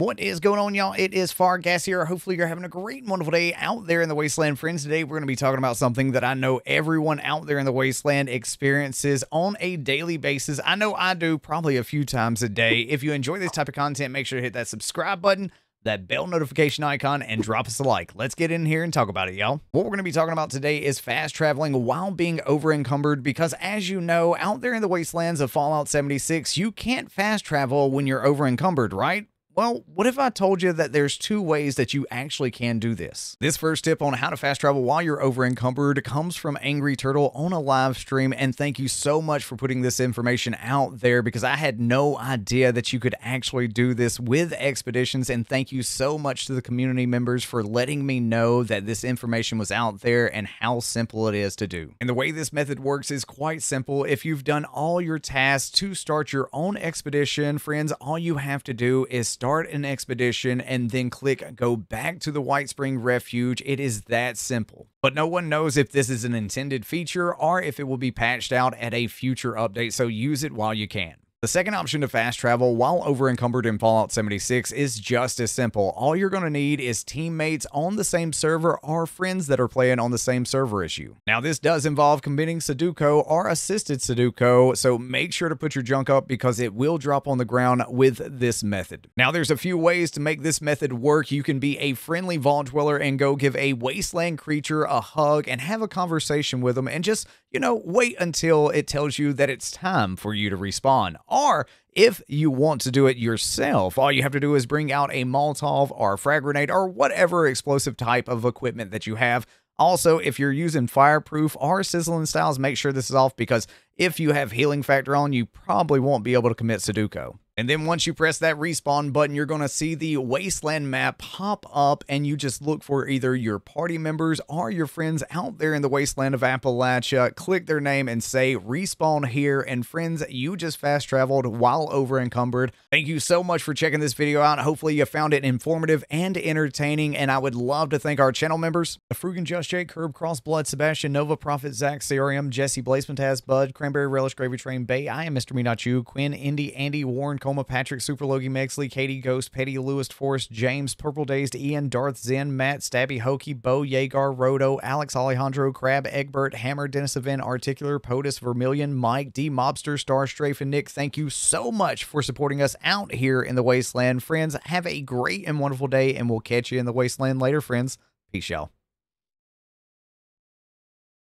What is going on, y'all? It is Gas here. Hopefully, you're having a great, wonderful day out there in the wasteland. Friends, today we're going to be talking about something that I know everyone out there in the wasteland experiences on a daily basis. I know I do probably a few times a day. If you enjoy this type of content, make sure to hit that subscribe button that bell notification icon and drop us a like. Let's get in here and talk about it, y'all. What we're going to be talking about today is fast traveling while being over encumbered because as you know, out there in the wastelands of Fallout 76, you can't fast travel when you're over encumbered, right? Well, what if I told you that there's two ways that you actually can do this? This first tip on how to fast travel while you're over encumbered comes from Angry Turtle on a live stream. And thank you so much for putting this information out there because I had no idea that you could actually do this with expeditions. And thank you so much to the community members for letting me know that this information was out there and how simple it is to do. And the way this method works is quite simple. If you've done all your tasks to start your own expedition, friends, all you have to do is start start an expedition, and then click go back to the White Spring Refuge. It is that simple. But no one knows if this is an intended feature or if it will be patched out at a future update, so use it while you can. The second option to fast travel while overencumbered in Fallout 76 is just as simple. All you're going to need is teammates on the same server or friends that are playing on the same server as you. Now, this does involve committing Sudoku or assisted Sudoku, so make sure to put your junk up because it will drop on the ground with this method. Now, there's a few ways to make this method work. You can be a friendly Vault Dweller and go give a wasteland creature a hug and have a conversation with them and just, you know, wait until it tells you that it's time for you to respawn. Or if you want to do it yourself, all you have to do is bring out a Molotov or a frag grenade or whatever explosive type of equipment that you have. Also, if you're using fireproof or sizzling styles, make sure this is off because if you have healing factor on, you probably won't be able to commit Sudoku. And then once you press that respawn button, you're going to see the wasteland map pop up and you just look for either your party members or your friends out there in the wasteland of Appalachia. Click their name and say respawn here. And friends, you just fast traveled while over encumbered. Thank you so much for checking this video out. Hopefully you found it informative and entertaining. And I would love to thank our channel members, the Frugan Just Jake, Herb Crossblood, Sebastian Nova, Prophet Zach, Cerium, Jesse Blazeman, Taz, Bud, Cram Cranberry Relish Gravy Train Bay. I am Mr. Me Not You, Quinn, Indy, Andy, Warren, Coma, Patrick, Super Logie, Megsley, Katie, Ghost, Petty, Lewis, Forrest, James, Purple Dazed, Ian, Darth, Zen, Matt, Stabby, Hokey, Bo, Yagar, Rodo, Alex, Alejandro, Crab, Egbert, Hammer, Dennis, event Articular, POTUS, Vermilion, Mike, D Mobster, Star Strafe, and Nick. Thank you so much for supporting us out here in the Wasteland. Friends, have a great and wonderful day, and we'll catch you in the Wasteland later, friends. Peace, y'all.